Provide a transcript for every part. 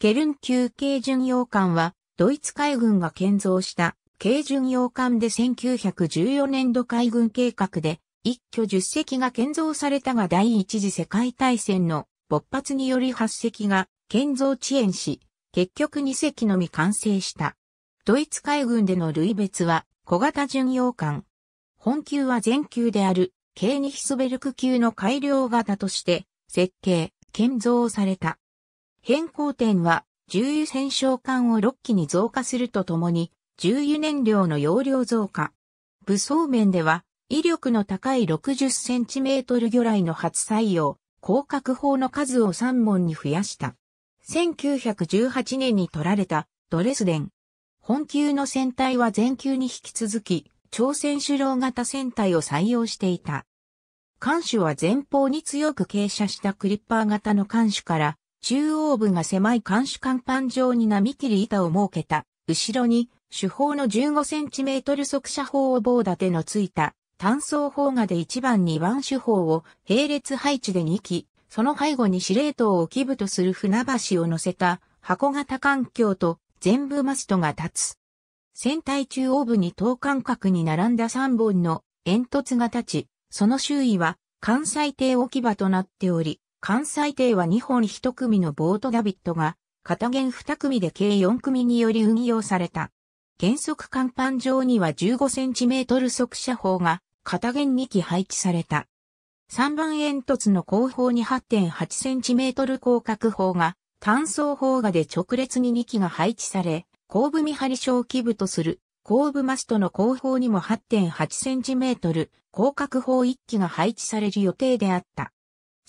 ケルン級軽巡洋艦は、ドイツ海軍が建造した軽巡洋艦で1914年度海軍計画で、一挙10隻が建造されたが第一次世界大戦の勃発により8隻が建造遅延し、結局2隻のみ完成した。ドイツ海軍での類別は小型巡洋艦。本級は全級である、ケーニヒスベルク級の改良型として設計、建造された。変更点は、重油戦勝艦を6機に増加するとともに、重油燃料の容量増加。武装面では、威力の高い6 0トル魚雷の初採用、広角砲の数を3門に増やした。1918年に取られたドレスデン。本級の船体は全級に引き続き、朝鮮主郎型船体を採用していた。艦首は前方に強く傾斜したクリッパー型の艦首から、中央部が狭い監視甲板状に波切り板を設けた、後ろに、主砲の 15cm 速射砲を棒立てのついた、単装砲画で1番2番主砲を並列配置で2機、その背後に司令塔を基部とする船橋を乗せた箱型環境と全部マストが立つ。船体中央部に等間隔に並んだ3本の煙突が立ち、その周囲は関西艇置き場となっており、関西艇は2本1組のボートダビットが、片弦2組で計4組により運用された。原則甲板上には 15cm 速射砲が、片弦2機配置された。3番煙突の後方に 8.8cm 広角砲が、単装砲画で直列に2機が配置され、後部見張り小規部とする、後部マストの後方にも 8.8cm 広角砲1機が配置される予定であった。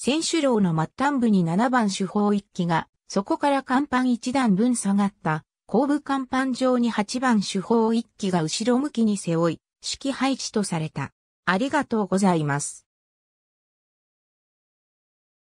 選手楼の末端部に7番手法1機が、そこから甲板1段分下がった後部甲板上に8番手法1機が後ろ向きに背負い、式配置とされた。ありがとうございます。